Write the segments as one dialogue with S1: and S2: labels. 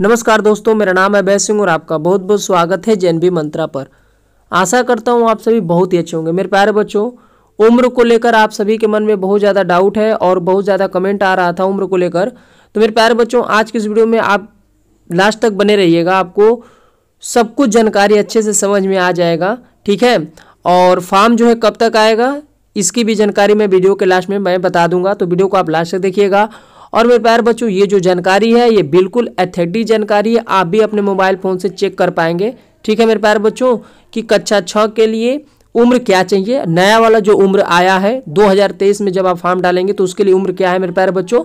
S1: नमस्कार दोस्तों मेरा नाम है अभय सिंह और आपका बहुत बहुत स्वागत है जैन बी मंत्रा पर आशा करता हूँ आप सभी बहुत ही अच्छे होंगे मेरे प्यारे बच्चों उम्र को लेकर आप सभी के मन में बहुत ज़्यादा डाउट है और बहुत ज़्यादा कमेंट आ रहा था उम्र को लेकर तो मेरे प्यारे बच्चों आज के इस वीडियो में आप लास्ट तक बने रहिएगा आपको सब कुछ जानकारी अच्छे से समझ में आ जाएगा ठीक है और फार्म जो है कब तक आएगा इसकी भी जानकारी मैं वीडियो के लास्ट में मैं बता दूंगा तो वीडियो को आप लास्ट तक देखिएगा और मेरे प्यार बच्चों ये जो जानकारी है ये बिल्कुल एथेटिक जानकारी है आप भी अपने मोबाइल फ़ोन से चेक कर पाएंगे ठीक है मेरे प्यार बच्चों कि कक्षा छः के लिए उम्र क्या चाहिए नया वाला जो उम्र आया है 2023 में जब आप फॉर्म डालेंगे तो उसके लिए उम्र क्या है मेरे प्यारे बच्चों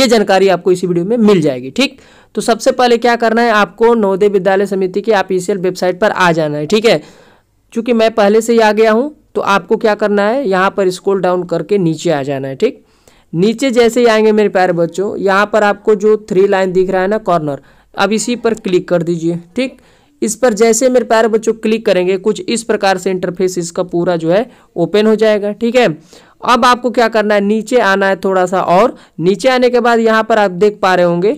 S1: ये जानकारी आपको इसी वीडियो में मिल जाएगी ठीक तो सबसे पहले क्या करना है आपको नवोदय विद्यालय समिति की आप ई वेबसाइट पर आ जाना है ठीक है क्योंकि मैं पहले से ही आ गया हूँ तो आपको क्या करना है यहाँ पर स्कोल डाउन करके नीचे आ जाना है ठीक नीचे जैसे ही आएंगे मेरे प्यारे बच्चों यहाँ पर आपको जो थ्री लाइन दिख रहा है ना कॉर्नर अब इसी पर क्लिक कर दीजिए ठीक इस पर जैसे मेरे प्यारे बच्चों क्लिक करेंगे कुछ इस प्रकार से इंटरफेस इसका पूरा जो है ओपन हो जाएगा ठीक है अब आपको क्या करना है नीचे आना है थोड़ा सा और नीचे आने के बाद यहाँ पर आप देख पा रहे होंगे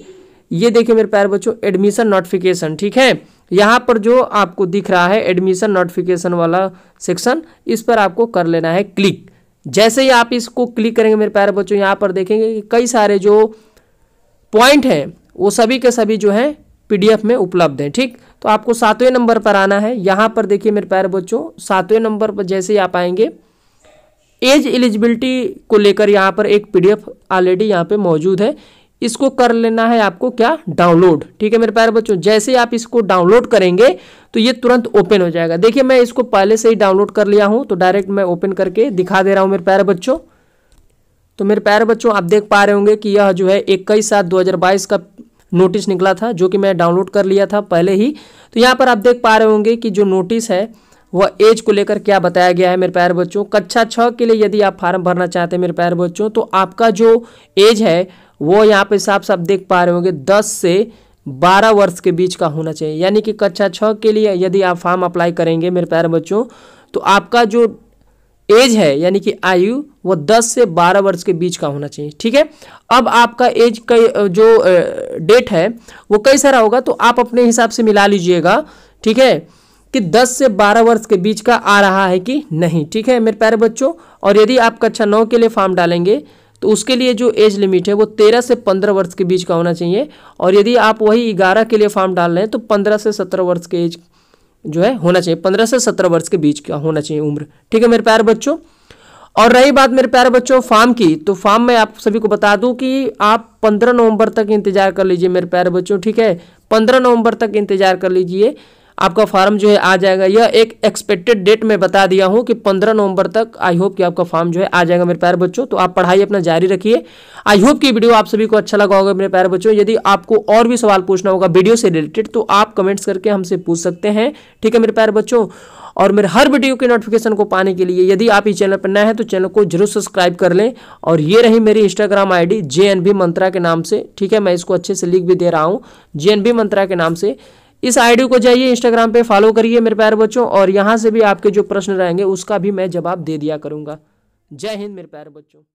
S1: ये देखिए मेरे प्यारे बच्चों एडमिशन नोटिफिकेशन ठीक है यहाँ पर जो आपको दिख रहा है एडमिशन नोटिफिकेशन वाला सेक्शन इस पर आपको कर लेना है क्लिक जैसे ही आप इसको क्लिक करेंगे मेरे प्यारे बच्चों यहाँ पर देखेंगे कि कई सारे जो पॉइंट हैं वो सभी के सभी जो हैं पीडीएफ में उपलब्ध हैं ठीक तो आपको सातवें नंबर पर आना है यहाँ पर देखिए मेरे प्यारे बच्चों सातवें नंबर पर जैसे ही आप आएंगे एज एलिजिबिलिटी को लेकर यहाँ पर एक पीडीएफ ऑलरेडी यहाँ पे मौजूद है इसको कर लेना है आपको क्या डाउनलोड ठीक है मेरे प्यारे बच्चों जैसे आप इसको डाउनलोड करेंगे तो ये तुरंत ओपन हो जाएगा देखिए मैं इसको पहले से ही डाउनलोड कर लिया हूं तो डायरेक्ट मैं ओपन करके दिखा दे रहा हूं मेरे प्यारे बच्चों तो मेरे प्यारे बच्चों आप देख पा रहे होंगे कि यह जो है इक्कीस सात दो का नोटिस निकला था जो कि मैं डाउनलोड कर लिया था पहले ही तो यहाँ पर आप देख पा रहे होंगे कि जो नोटिस है वह एज को लेकर क्या बताया गया है मेरे प्यारे बच्चों कक्षा छः के लिए यदि आप फार्म भरना चाहते हैं मेरे प्यारे बच्चों तो आपका जो एज है वो यहाँ पे साफ साफ देख पा रहे होंगे दस से बारह वर्ष के बीच का होना चाहिए यानी कि कक्षा छः के लिए यदि आप फॉर्म अप्लाई करेंगे मेरे प्यारे बच्चों तो आपका जो एज है यानी कि आयु वो 10 से 12 वर्ष के बीच का होना चाहिए ठीक है अब आपका एज कई जो डेट है वो कई सारा होगा तो आप अपने हिसाब से मिला लीजिएगा ठीक है कि 10 से 12 वर्ष के बीच का आ रहा है कि नहीं ठीक है मेरे प्यारे बच्चों और यदि आप कक्षा नौ के लिए फॉर्म डालेंगे तो उसके लिए जो एज लिमिट है वो तेरह से पंद्रह वर्ष के बीच का होना चाहिए और यदि आप वही ग्यारह के लिए फॉर्म डाल रहे हैं तो पंद्रह से सत्रह वर्ष के एज जो है होना चाहिए पंद्रह से सत्रह वर्ष के बीच का होना चाहिए उम्र ठीक है मेरे प्यारे बच्चों और रही बात मेरे प्यारे बच्चों फार्म की तो फार्म में आप सभी को बता दूं कि आप 15 नवंबर तक इंतजार कर लीजिए मेरे प्यारे बच्चों ठीक है 15 नवंबर तक इंतजार कर लीजिए आपका फॉर्म जो है आ जाएगा यह एक एक्सपेक्टेड डेट में बता दिया हूँ कि पंद्रह नवंबर तक आई होप कि आपका फॉर्म जो है आ जाएगा मेरे प्यारे बच्चों तो आप पढ़ाई अपना जारी रखिए आई होप कि वीडियो आप सभी को अच्छा लगा होगा मेरे प्यारे बच्चों यदि आपको और भी सवाल पूछना होगा वीडियो से रिलेटेड तो आप कमेंट्स करके हमसे पूछ सकते हैं ठीक है मेरे प्यारे बच्चों और मेरे हर वीडियो के नोटिफिकेशन को पाने के लिए यदि आप इस चैनल पर नए हैं तो चैनल को जरूर सब्सक्राइब कर लें और ये रही मेरी इंस्टाग्राम आईडी जे मंत्रा के नाम से ठीक है मैं इसको अच्छे से लिख भी दे रहा हूँ जे मंत्रा के नाम से इस आईडी को जाइए इंस्टाग्राम पे फॉलो करिए मेरे प्यारे बच्चों और यहाँ से भी आपके जो प्रश्न रहेंगे उसका भी मैं जवाब दे दिया करूँगा जय हिंद मेरे प्यारे बच्चों